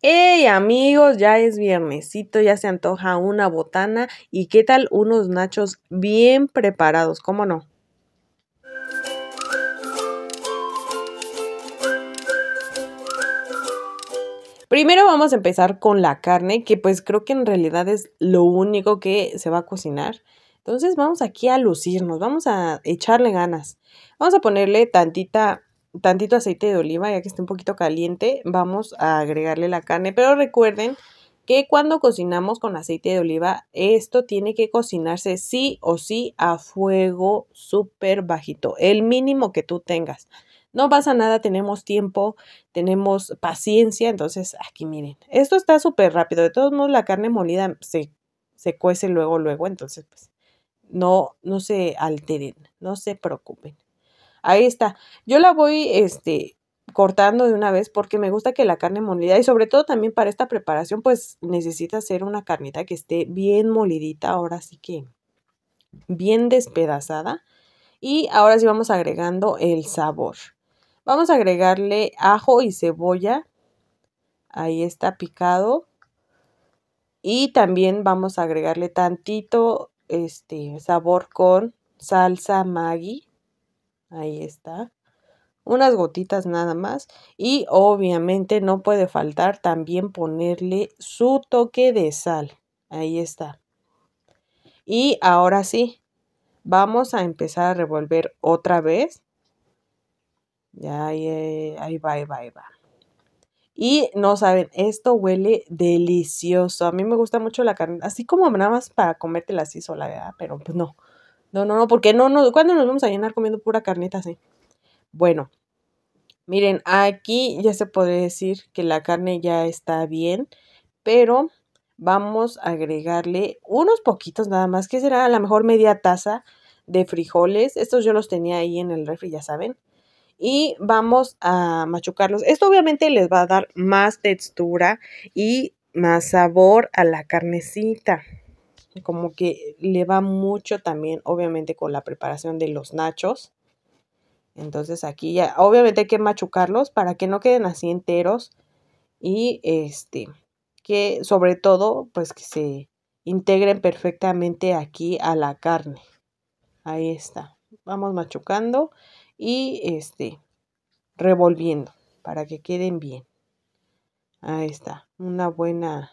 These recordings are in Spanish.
Hey amigos, ya es viernesito, ya se antoja una botana y qué tal unos nachos bien preparados, ¿cómo no? Primero vamos a empezar con la carne, que pues creo que en realidad es lo único que se va a cocinar. Entonces vamos aquí a lucirnos, vamos a echarle ganas. Vamos a ponerle tantita tantito aceite de oliva, ya que esté un poquito caliente, vamos a agregarle la carne. Pero recuerden que cuando cocinamos con aceite de oliva, esto tiene que cocinarse sí o sí a fuego súper bajito, el mínimo que tú tengas. No pasa nada, tenemos tiempo, tenemos paciencia, entonces aquí miren, esto está súper rápido. De todos modos, la carne molida se, se cuece luego, luego, entonces pues no, no se alteren, no se preocupen. Ahí está, Yo la voy este, cortando de una vez porque me gusta que la carne molida y sobre todo también para esta preparación pues necesita ser una carnita que esté bien molidita, ahora sí que bien despedazada. Y ahora sí vamos agregando el sabor. Vamos a agregarle ajo y cebolla. Ahí está picado. Y también vamos a agregarle tantito este sabor con salsa Maggi Ahí está. Unas gotitas nada más. Y obviamente no puede faltar también ponerle su toque de sal. Ahí está. Y ahora sí, vamos a empezar a revolver otra vez. Ya, ahí, eh, ahí va, ahí va, ahí va. Y no saben, esto huele delicioso. A mí me gusta mucho la carne, así como nada más para comértela así sola, Pero pues no. No, no, no, porque no, no, ¿cuándo nos vamos a llenar comiendo pura carnita así? Bueno, miren, aquí ya se puede decir que la carne ya está bien, pero vamos a agregarle unos poquitos nada más, que será a lo mejor media taza de frijoles. Estos yo los tenía ahí en el refri, ya saben. Y vamos a machucarlos. Esto obviamente les va a dar más textura y más sabor a la carnecita como que le va mucho también, obviamente, con la preparación de los nachos. Entonces aquí ya, obviamente hay que machucarlos para que no queden así enteros y este, que sobre todo, pues que se integren perfectamente aquí a la carne. Ahí está. Vamos machucando y este, revolviendo para que queden bien. Ahí está, una buena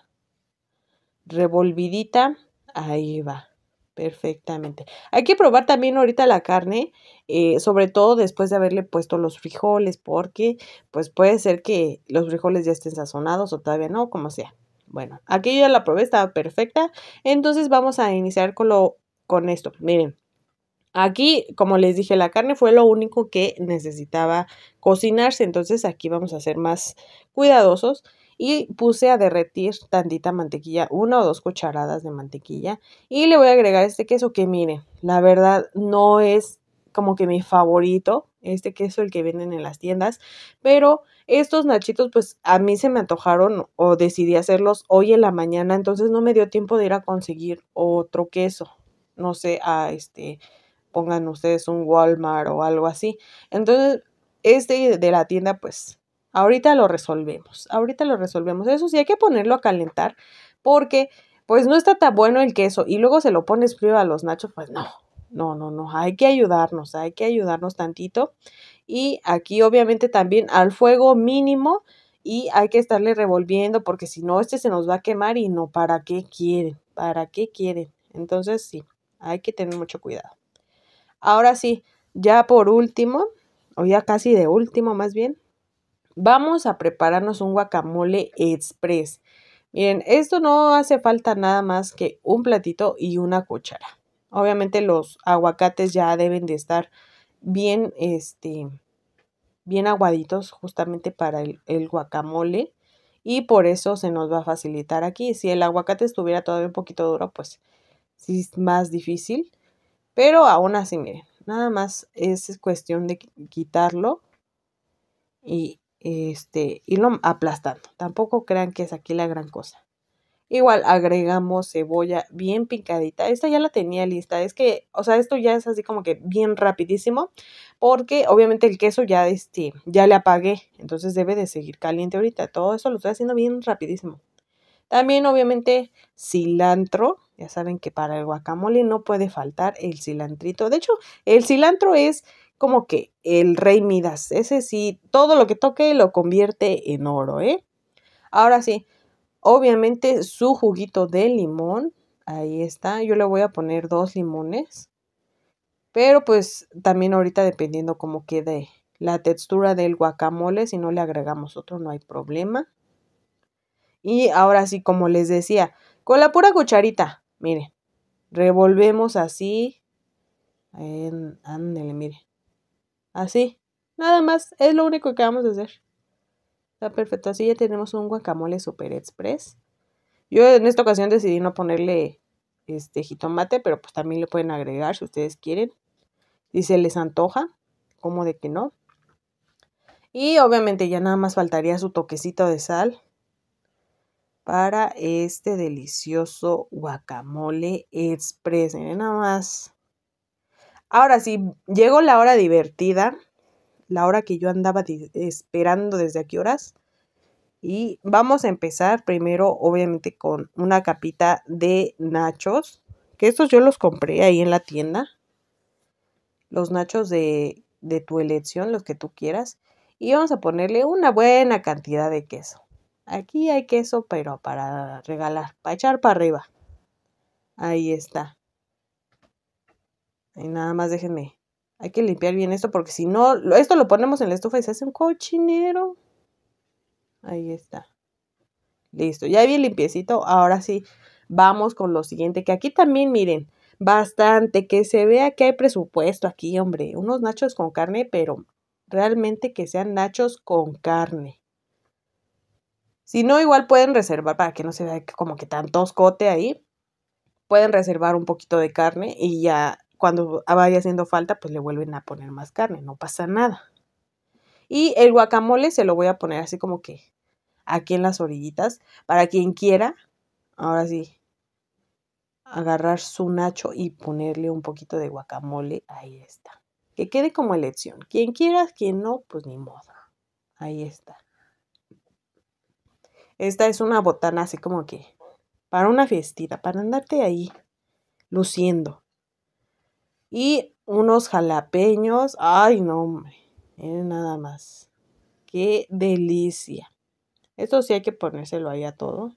revolvidita Ahí va, perfectamente. Hay que probar también ahorita la carne, eh, sobre todo después de haberle puesto los frijoles, porque pues puede ser que los frijoles ya estén sazonados o todavía no, como sea. Bueno, aquí ya la probé, estaba perfecta. Entonces vamos a iniciar con, lo, con esto. Miren, Aquí, como les dije, la carne fue lo único que necesitaba cocinarse, entonces aquí vamos a ser más cuidadosos y puse a derretir tantita mantequilla, una o dos cucharadas de mantequilla y le voy a agregar este queso que mire la verdad no es como que mi favorito, este queso el que venden en las tiendas, pero estos nachitos pues a mí se me antojaron o decidí hacerlos hoy en la mañana, entonces no me dio tiempo de ir a conseguir otro queso, no sé, a ah, este pongan ustedes un Walmart o algo así. Entonces, este de la tienda pues Ahorita lo resolvemos, ahorita lo resolvemos. Eso sí, hay que ponerlo a calentar porque pues no está tan bueno el queso y luego se lo pones frío a los nachos, pues no, no, no, no, hay que ayudarnos, hay que ayudarnos tantito. Y aquí obviamente también al fuego mínimo y hay que estarle revolviendo porque si no este se nos va a quemar y no, ¿para qué quieren? ¿Para qué quieren? Entonces sí, hay que tener mucho cuidado. Ahora sí, ya por último, o ya casi de último más bien, Vamos a prepararnos un guacamole express. Miren, esto no hace falta nada más que un platito y una cuchara. Obviamente los aguacates ya deben de estar bien, este, bien aguaditos justamente para el, guacamole. Y por eso se nos va a facilitar aquí. Si el aguacate estuviera todavía un poquito duro, pues sí es más difícil. Pero aún así, miren, nada más es cuestión de quitarlo y, este, lo aplastando. Tampoco crean que es aquí la gran cosa. Igual agregamos cebolla bien picadita. Esta ya la tenía lista. Es que, o sea, esto ya es así como que bien rapidísimo. Porque obviamente el queso ya, este, ya le apagué. Entonces debe de seguir caliente ahorita. Todo eso lo estoy haciendo bien rapidísimo. También obviamente cilantro. Ya saben que para el guacamole no puede faltar el cilantrito. De hecho, el cilantro es como que el rey Midas. Ese sí, todo lo que toque lo convierte en oro, ¿eh? Ahora sí, obviamente su juguito de limón. Ahí está. Yo le voy a poner dos limones. Pero pues también ahorita dependiendo cómo quede la textura del guacamole, si no le agregamos otro no hay problema. Y ahora sí, como les decía, con la pura cucharita, miren, revolvemos así. Ándele, miren. Así. Nada más, es lo único que vamos a hacer. Está perfecto, así ya tenemos un guacamole super express. Yo en esta ocasión decidí no ponerle este jitomate, pero pues también le pueden agregar si ustedes quieren. Si se les antoja, como de que no. Y obviamente ya nada más faltaría su toquecito de sal para este delicioso guacamole express. Miren nada más. Ahora sí, llegó la hora divertida, la hora que yo andaba esperando desde aquí horas. Y vamos a empezar primero, obviamente, con una capita de nachos. Que estos yo los compré ahí en la tienda. Los nachos de, de tu elección, los que tú quieras. Y vamos a ponerle una buena cantidad de queso. Aquí hay queso, pero para regalar, para echar para arriba. Ahí está. Y nada más déjenme. Hay que limpiar bien esto porque si no, esto lo ponemos en la estufa y se hace un cochinero. Ahí está. Listo, ya bien limpiecito. Ahora sí, vamos con lo siguiente, que aquí también miren, bastante, que se vea que hay presupuesto aquí, hombre. Unos nachos con carne, pero realmente que sean nachos con carne. Si no, igual pueden reservar para que no se vea como que tan toscote ahí. Pueden reservar un poquito de carne y ya cuando vaya haciendo falta, pues le vuelven a poner más carne, no pasa nada. Y el guacamole se lo voy a poner así como que aquí en las orillitas, para quien quiera, ahora sí, agarrar su nacho y ponerle un poquito de guacamole, ahí está. Que quede como elección. Quien quiera, quien no, pues ni modo. Ahí está. Esta es una botana así como que para una fiestita, para andarte ahí luciendo. Y unos jalapeños. Ay, no, hombre. Miren eh, nada más. Qué delicia. Esto sí hay que ponérselo ahí a todo.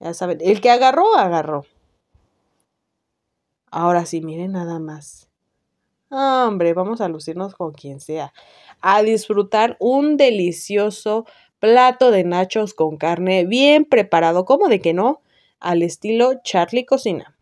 Ya saben, el que agarró, agarró. Ahora sí, miren nada más. Hombre, vamos a lucirnos con quien sea. A disfrutar un delicioso plato de nachos con carne bien preparado, como de que no, al estilo Charlie Cocina.